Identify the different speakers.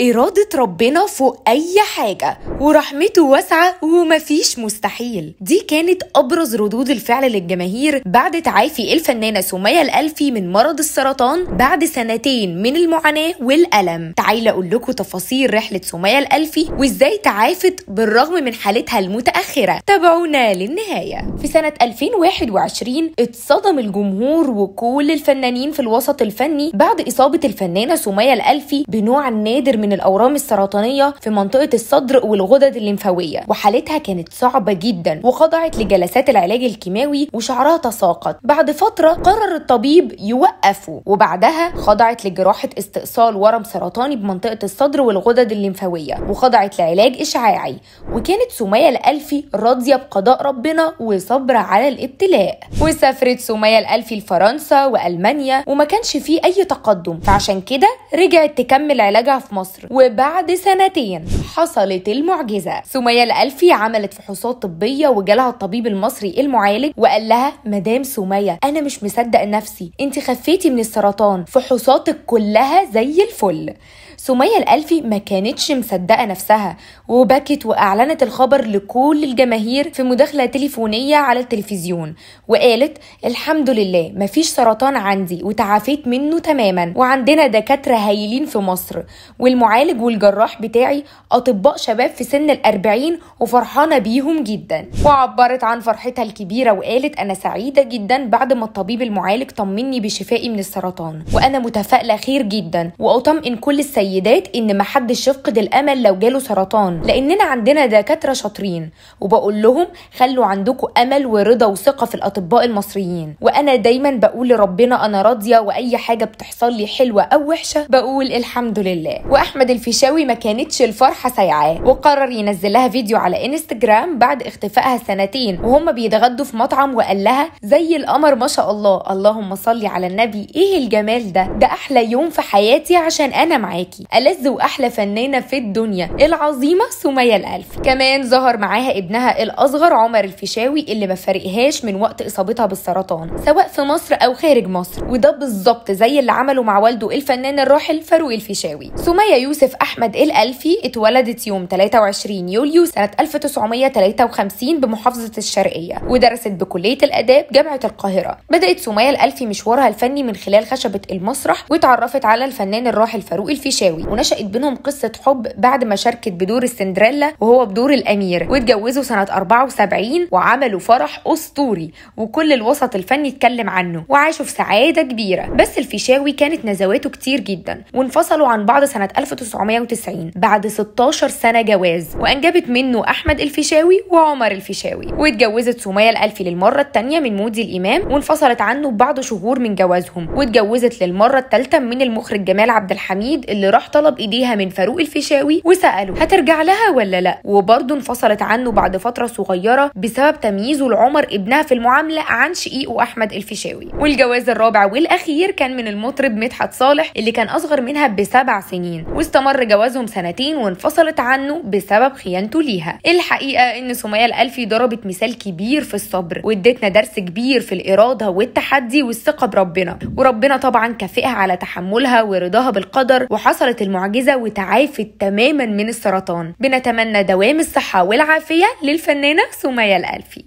Speaker 1: إرادة ربنا فوق أي حاجة ورحمته واسعة ومفيش مستحيل دي كانت أبرز ردود الفعل للجماهير بعد تعافي الفنانة سمية الألفي من مرض السرطان بعد سنتين من المعاناة والألم تعالي أقول لكم تفاصيل رحلة سمية الألفي وإزاي تعافت بالرغم من حالتها المتأخرة تابعونا للنهاية في سنة 2021 اتصدم الجمهور وكل الفنانين في الوسط الفني بعد إصابة الفنانة سمية الألفي بنوع نادر من من الاورام السرطانيه في منطقه الصدر والغدد الليمفاويه وحالتها كانت صعبه جدا وخضعت لجلسات العلاج الكيماوي وشعرها تساقط بعد فتره قرر الطبيب يوقفه وبعدها خضعت لجراحه استئصال ورم سرطاني بمنطقه الصدر والغدد الليمفاويه وخضعت لعلاج اشعاعي وكانت سميه الالفي راضيه بقضاء ربنا وصبر على الابتلاء وسافرت سميه الالفي لفرنسا والمانيا وما كانش فيه اي تقدم فعشان كده رجعت تكمل علاجها في مصر مصر وبعد سنتين حصلت المعجزة سمية الألفي عملت فحوصات طبية وجالها الطبيب المصري المعالج وقال لها مدام سمية أنا مش مصدق نفسي أنت خفيتي من السرطان فحوصاتك كلها زي الفل سمية الألفي ما كانتش مصدقة نفسها وبكت وأعلنت الخبر لكل الجماهير في مداخلة تليفونية على التلفزيون وقالت الحمد لله مفيش سرطان عندي وتعافيت منه تماما وعندنا دكاترة هايلين في مصر والمع... المعالج والجراح بتاعي أطباء شباب في سن الأربعين وفرحانة بيهم جدا وعبرت عن فرحتها الكبيرة وقالت أنا سعيدة جدا بعد ما الطبيب المعالج طمني بشفائي من السرطان وأنا متفائلة خير جدا وأطمئن كل السيدات إن محدش يفقد الأمل لو جاله سرطان لأننا عندنا دكاترة شاطرين وبقول لهم خلوا عندكم أمل ورضا وثقة في الأطباء المصريين وأنا دايما بقول لربنا أنا راضية وأي حاجة بتحصل لي حلوة أو وحشة بقول الحمد لله وأحمد احمد الفيشاوي ما كانتش الفرحه سايعاه وقرر ينزل لها فيديو على انستجرام بعد اختفائها سنتين وهم بيتغدوا في مطعم وقال لها زي القمر ما شاء الله اللهم صل على النبي ايه الجمال ده ده احلى يوم في حياتي عشان انا معاكي ألذ واحلى فنانه في الدنيا العظيمه سميه الالف كمان ظهر معاها ابنها الاصغر عمر الفيشاوي اللي ما فارقهاش من وقت اصابتها بالسرطان سواء في مصر او خارج مصر وده بالظبط زي اللي عمله مع والده الفنان الراحل فاروق الفيشاوي سميه يوسف أحمد الألفي اتولدت يوم 23 يوليو سنة 1953 بمحافظة الشرقية ودرست بكلية الآداب جامعة القاهرة بدأت سمية الألفي مشوارها الفني من خلال خشبة المسرح واتعرفت على الفنان الراحل فاروق الفيشاوي ونشأت بينهم قصة حب بعد ما شاركت بدور السندريلا وهو بدور الأمير واتجوزوا سنة 74 وعملوا فرح أسطوري وكل الوسط الفني اتكلم عنه وعاشوا في سعادة كبيرة بس الفيشاوي كانت نزواته كتير جدا وانفصلوا عن بعض سنة 1990 بعد 16 سنة جواز وأنجبت منه أحمد الفيشاوي وعمر الفيشاوي واتجوزت سمية الألفي للمرة الثانية من مودي الإمام وانفصلت عنه بعد شهور من جوازهم واتجوزت للمرة الثالثة من المخرج جمال عبد الحميد اللي راح طلب إيديها من فاروق الفيشاوي وسأله هترجع لها ولا لا وبرضه انفصلت عنه بعد فترة صغيرة بسبب تمييزه لعمر ابنها في المعاملة عن شقيقه أحمد الفيشاوي والجواز الرابع والأخير كان من المطرب مدحت صالح اللي كان أصغر منها بسبع سنين واستمر جوازهم سنتين وانفصلت عنه بسبب خيانته ليها الحقيقه ان سميه الالفي ضربت مثال كبير في الصبر وادتنا درس كبير في الاراده والتحدي والثقه بربنا وربنا طبعا كافئها على تحملها ورضاها بالقدر وحصلت المعجزه وتعافت تماما من السرطان بنتمنى دوام الصحه والعافيه للفنانه سميه الالفي